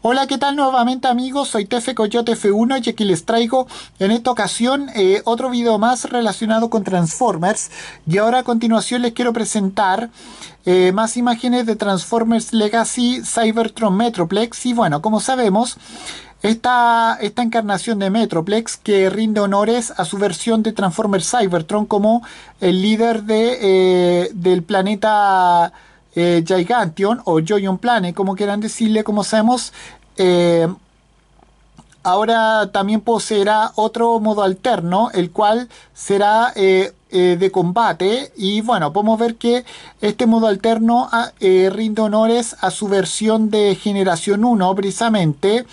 Hola, ¿qué tal nuevamente amigos? Soy Tefe Coyote F1 y aquí les traigo en esta ocasión eh, otro video más relacionado con Transformers. Y ahora a continuación les quiero presentar eh, más imágenes de Transformers Legacy Cybertron Metroplex. Y bueno, como sabemos, esta, esta, encarnación de Metroplex que rinde honores a su versión de Transformers Cybertron como el líder de, eh, del planeta eh, Gigantion o Joyon Plane, como quieran decirle, como sabemos. Eh, ahora también poseerá otro modo alterno, el cual será eh, eh, de combate. Y bueno, podemos ver que este modo alterno ah, rinde honores a su versión de generación 1, precisamente.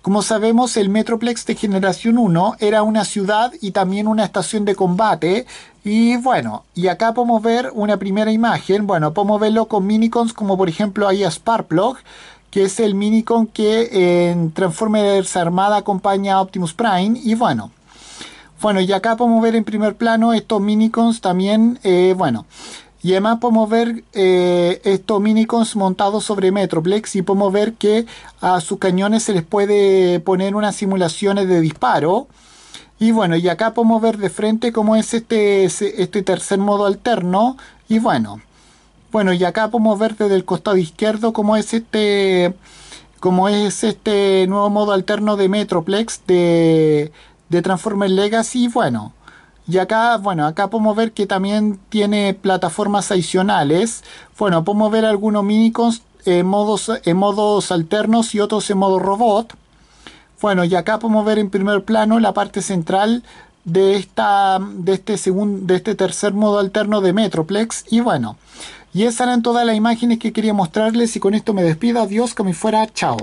Como sabemos, el Metroplex de generación 1 era una ciudad y también una estación de combate y bueno, y acá podemos ver una primera imagen, bueno, podemos verlo con minicons como por ejemplo ahí a Sparplog, que es el minicon que en Transformers Armada acompaña a Optimus Prime, y bueno. Bueno, y acá podemos ver en primer plano estos minicons también, eh, bueno, y además podemos ver eh, estos minicons montados sobre Metroplex y podemos ver que a sus cañones se les puede poner unas simulaciones de disparo. Y bueno, y acá podemos ver de frente cómo es este, este tercer modo alterno. Y bueno, bueno, y acá podemos ver desde el costado izquierdo cómo es este, cómo es este nuevo modo alterno de Metroplex de, de Legacy. Legacy. Bueno, y acá, bueno, acá podemos ver que también tiene plataformas adicionales. Bueno, podemos ver algunos minicons modos, en modos alternos y otros en modo robot. Bueno, y acá podemos ver en primer plano la parte central de, esta, de, este, segundo, de este tercer modo alterno de Metroplex. Y bueno, y esas eran todas las imágenes que quería mostrarles y con esto me despido. Adiós, como fuera, chao.